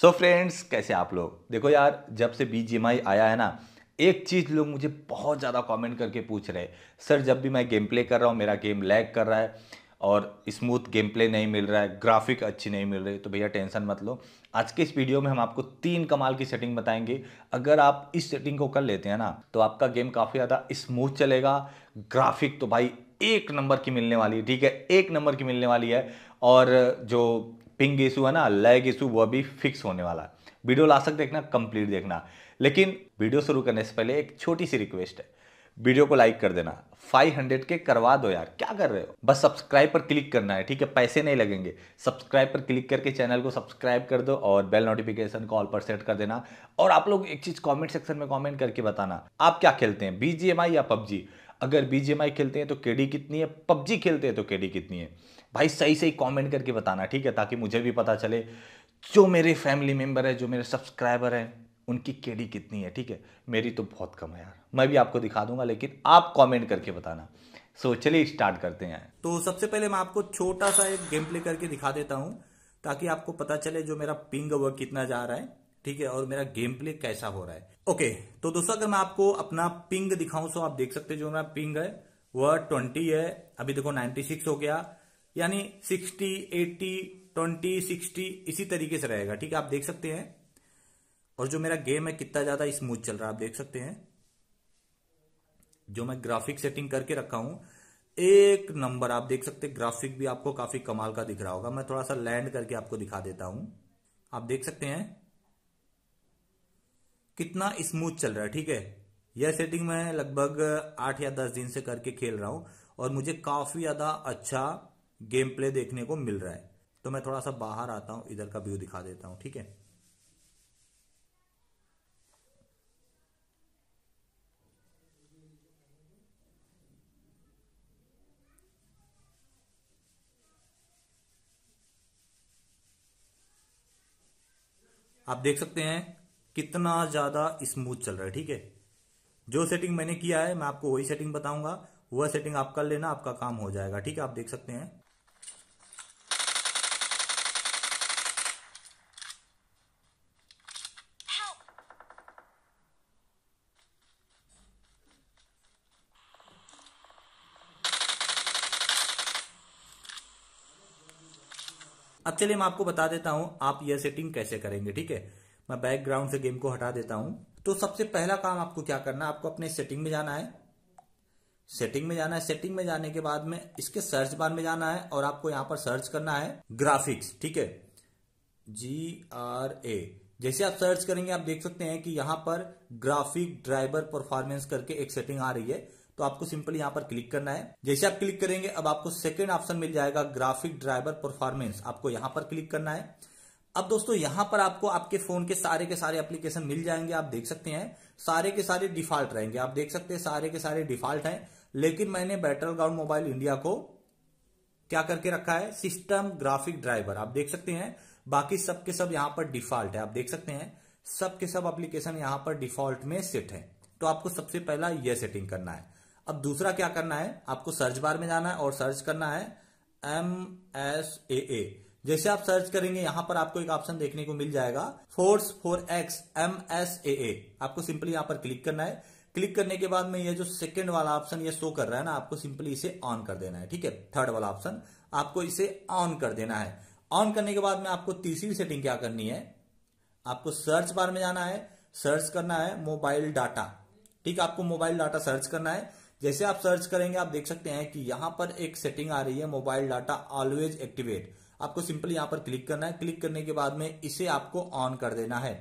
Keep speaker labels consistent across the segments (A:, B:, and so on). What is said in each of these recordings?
A: सो so friends कैसे आप लोग देखो यार जब से बी आया है ना एक चीज़ लोग मुझे बहुत ज़्यादा कमेंट करके पूछ रहे सर जब भी मैं गेम प्ले कर रहा हूँ मेरा गेम लैग कर रहा है और स्मूथ गेम प्ले नहीं मिल रहा है ग्राफिक अच्छी नहीं मिल रही तो भैया टेंशन मत लो आज के इस वीडियो में हम आपको तीन कमाल की सेटिंग बताएंगे अगर आप इस सेटिंग को कर लेते हैं ना तो आपका गेम काफ़ी ज़्यादा स्मूथ चलेगा ग्राफिक तो भाई एक नंबर की मिलने वाली है ठीक है एक नंबर की मिलने वाली है और जो पिंग इशू है ना लैग इशू वह भी फिक्स होने वाला है वीडियो लास्ट तक देखना कंप्लीट देखना लेकिन वीडियो शुरू करने से पहले एक छोटी सी रिक्वेस्ट है वीडियो को लाइक कर देना 500 के करवा दो यार क्या कर रहे हो बस सब्सक्राइब पर क्लिक करना है ठीक है पैसे नहीं लगेंगे सब्सक्राइब पर क्लिक करके चैनल को सब्सक्राइब कर दो और बेल नोटिफिकेशन को ऑल पर सेट कर देना और आप लोग एक चीज़ कमेंट सेक्शन में कमेंट करके बताना आप क्या खेलते हैं बीजीएमआई या पबजी अगर बीजीएमआई खेलते हैं तो केडी कितनी है पबजी खेलते हैं तो केडी कितनी है भाई सही सही कमेंट करके बताना ठीक है ताकि मुझे भी पता चले जो मेरे फैमिली मेंबर है जो मेरे सब्सक्राइबर हैं उनकी केडी कितनी है ठीक है मेरी तो बहुत कम है यार मैं भी आपको दिखा दूंगा लेकिन आप कमेंट करके बताना सो so, चलिए स्टार्ट करते हैं तो सबसे पहले मैं आपको छोटा सा एक गेम प्ले करके दिखा देता हूँ ताकि आपको पता चले जो मेरा पिंग वर्क कितना जा रहा है ठीक है और मेरा गेम प्ले कैसा हो रहा है ओके तो दोस्तों अगर मैं आपको अपना पिंग दिखाऊं सो आप देख सकते हैं जो मेरा पिंग है वह ट्वेंटी है अभी देखो नाइन्टी सिक्स हो गया यानी 60, 80, 20, 60 इसी तरीके से रहेगा ठीक है आप देख सकते हैं और जो मेरा गेम है कितना ज्यादा स्मूथ चल रहा है आप देख सकते हैं जो मैं ग्राफिक सेटिंग करके रखा हूं एक नंबर आप देख सकते हैं ग्राफिक भी आपको काफी कमाल का दिख रहा होगा मैं थोड़ा सा लैंड करके आपको दिखा देता हूं आप देख सकते हैं कितना स्मूथ चल रहा है ठीक है यह सेटिंग मैं लगभग आठ या दस दिन से करके खेल रहा हूं और मुझे काफी ज्यादा अच्छा गेम प्ले देखने को मिल रहा है तो मैं थोड़ा सा बाहर आता हूं इधर का व्यू दिखा देता हूं ठीक है आप देख सकते हैं कितना ज़्यादा स्मूथ चल रहा है ठीक है जो सेटिंग मैंने किया है मैं आपको वही सेटिंग बताऊंगा वह सेटिंग आप कर लेना आपका काम हो जाएगा ठीक है आप देख सकते हैं अब चलिए मैं आपको बता देता हूं आप यह सेटिंग कैसे करेंगे ठीक है मैं बैकग्राउंड से गेम को हटा देता हूं तो सबसे पहला काम आपको क्या करना है आपको अपने सेटिंग में जाना है सेटिंग में जाना है सेटिंग में जाने के बाद में इसके सर्च बार में जाना है और आपको यहां पर सर्च करना है ग्राफिक्स ठीक है जी आर ए जैसे आप सर्च करेंगे आप देख सकते हैं कि यहां पर ग्राफिक ड्राइवर परफॉर्मेंस करके एक सेटिंग आ रही है तो आपको सिंपल यहां पर क्लिक करना है जैसे आप क्लिक करेंगे अब आपको सेकेंड ऑप्शन मिल जाएगा ग्राफिक ड्राइवर परफॉर्मेंस आपको यहां पर क्लिक करना है अब दोस्तों यहां पर आपको आपके फोन के सारे के सारे एप्लीकेशन मिल जाएंगे आप देख सकते हैं सारे के सारे डिफॉल्ट रहेंगे आप देख सकते हैं सारे के सारे डिफॉल्ट हैं लेकिन मैंने बैटल ग्राउंड मोबाइल इंडिया को क्या करके रखा है सिस्टम ग्राफिक ड्राइवर आप देख सकते हैं बाकी सबके सब यहां पर डिफॉल्ट है आप देख सकते हैं सबके सब एप्लीकेशन यहां पर डिफॉल्ट में सेट है तो आपको सबसे पहला यह सेटिंग करना है अब दूसरा क्या करना है आपको सर्च बार में जाना है और सर्च करना है एम एस ए ए जैसे आप सर्च करेंगे यहां पर आपको एक ऑप्शन देखने को मिल जाएगा force four X M S A A आपको सिंपली यहां पर क्लिक करना है क्लिक करने के बाद में ये जो सेकंड वाला ऑप्शन ये शो कर रहा है ना आपको सिंपली इसे ऑन कर देना है ठीक है थर्ड वाला ऑप्शन आपको इसे ऑन कर देना है ऑन करने के बाद में आपको तीसरी सेटिंग क्या करनी है आपको सर्च बार में जाना है सर्च करना है मोबाइल डाटा ठीक है आपको मोबाइल डाटा सर्च करना है जैसे आप सर्च करेंगे आप देख सकते हैं कि यहाँ पर एक सेटिंग आ रही है मोबाइल डाटा ऑलवेज एक्टिवेट आपको सिंपल यहाँ पर क्लिक करना है क्लिक करने के बाद में इसे आपको ऑन कर देना है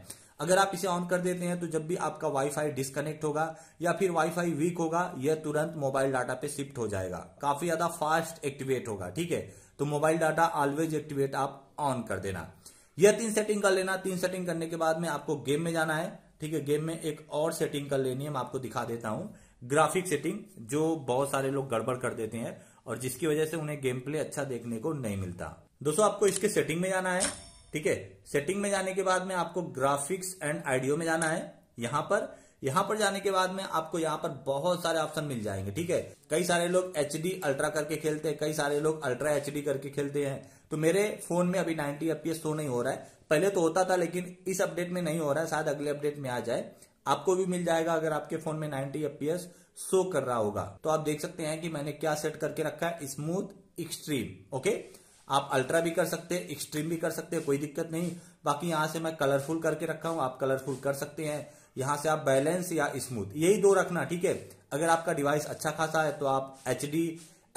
A: अगर आप इसे ऑन कर देते हैं तो जब भी आपका वाईफाई डिस्कनेक्ट होगा या फिर वाईफाई वीक होगा यह तुरंत मोबाइल डाटा पे शिफ्ट हो जाएगा काफी ज्यादा फास्ट एक्टिवेट होगा ठीक है तो मोबाइल डाटा ऑलवेज एक्टिवेट आप ऑन कर देना यह तीन सेटिंग कर लेना तीन सेटिंग करने के बाद में आपको गेम में जाना है ठीक है गेम में एक और सेटिंग कर लेनी है मैं आपको दिखा देता हूं ग्राफिक सेटिंग जो बहुत सारे लोग गड़बड़ कर देते हैं और जिसकी वजह से उन्हें गेम प्ले अच्छा देखने को नहीं मिलता दोस्तों आपको इसके सेटिंग में जाना है ठीक है सेटिंग में जाने के बाद में आपको ग्राफिक्स एंड आइडियो में जाना है यहां पर यहां पर जाने के बाद में आपको यहां पर बहुत सारे ऑप्शन मिल जाएंगे ठीक है कई सारे लोग एच डी अल्ट्रा करके खेलते हैं कई सारे लोग अल्ट्रा एच डी करके खेलते हैं तो मेरे फोन में अभी 90 एफ तो नहीं हो रहा है पहले तो होता था लेकिन इस अपडेट में नहीं हो रहा है शायद अगले अपडेट में आ जाए आपको भी मिल जाएगा अगर आपके फोन में 90 एफपीएस शो कर रहा होगा तो आप देख सकते हैं कि मैंने क्या सेट करके रखा है स्मूथ एक्सट्रीम ओके आप अल्ट्रा भी कर सकते हैं एक्सट्रीम भी कर सकते हैं कोई दिक्कत नहीं बाकी यहां से मैं कलरफुल करके रखा हूं आप कलरफुल कर सकते हैं यहां से आप बैलेंस या स्मूथ यही दो रखना ठीक है अगर आपका डिवाइस अच्छा खासा है तो आप H D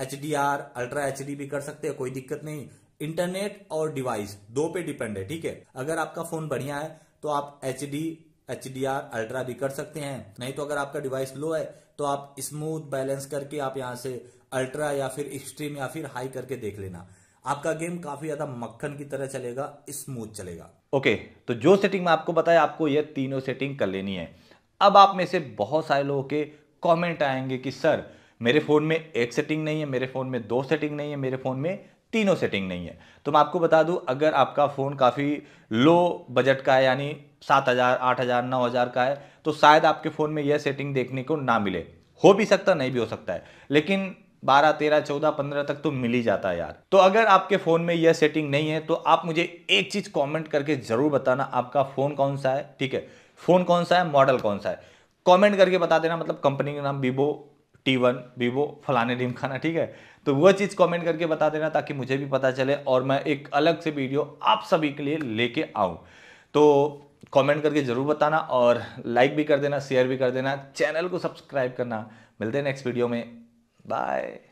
A: H D R ultra H D भी कर सकते हैं कोई दिक्कत नहीं इंटरनेट और डिवाइस दो पे डिपेंड है ठीक है अगर आपका फोन बढ़िया है तो आप H D H D R ultra भी कर सकते हैं नहीं तो अगर आपका डिवाइस लो है तो आप स्मूथ बैलेंस करके आप यहाँ से अल्ट्रा या फिर एक्सट्रीम या फिर हाई करके देख लेना आपका गेम काफी ज्यादा मक्खन की तरह चलेगा स्मूथ चलेगा ओके okay, तो जो सेटिंग मैं आपको बताया आपको यह तीनों सेटिंग कर लेनी है अब आप में से बहुत सारे लोगों के कमेंट आएंगे कि सर मेरे फ़ोन में एक सेटिंग नहीं है मेरे फ़ोन में दो सेटिंग नहीं है मेरे फ़ोन में तीनों सेटिंग नहीं है तो मैं आपको बता दूं अगर आपका फ़ोन काफ़ी लो बजट का है यानी सात हज़ार आठ हज़ार नौ हज़ार का है तो शायद आपके फ़ोन में यह सेटिंग देखने को ना मिले हो भी सकता नहीं भी हो सकता है लेकिन बारह तेरह चौदह पंद्रह तक तो मिल ही जाता है यार तो अगर आपके फ़ोन में यह सेटिंग नहीं है तो आप मुझे एक चीज़ कॉमेंट करके ज़रूर बताना आपका फ़ोन कौन सा है ठीक है फ़ोन कौन सा है मॉडल कौन सा है कमेंट करके बता देना मतलब कंपनी का नाम वीवो टी वन वीवो फलाने दिन खाना ठीक है तो वह चीज़ कमेंट करके बता देना ताकि मुझे भी पता चले और मैं एक अलग से वीडियो आप सभी के लिए लेके आऊँ तो कमेंट करके ज़रूर बताना और लाइक भी कर देना शेयर भी कर देना चैनल को सब्सक्राइब करना मिलते हैं नेक्स्ट वीडियो में बाय